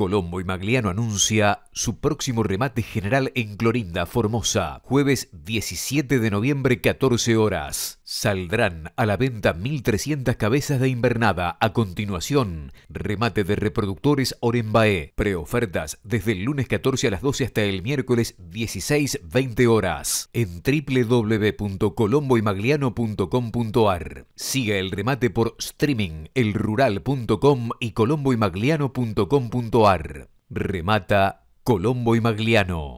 Colombo y Magliano anuncia su próximo remate general en Clorinda, Formosa, jueves 17 de noviembre, 14 horas. Saldrán a la venta 1.300 cabezas de invernada. A continuación, remate de reproductores Orenbae. Preofertas desde el lunes 14 a las 12 hasta el miércoles 16-20 horas. En www.colomboimagliano.com.ar Siga el remate por streaming elrural.com y colomboimagliano.com.ar Remata Colombo y Magliano.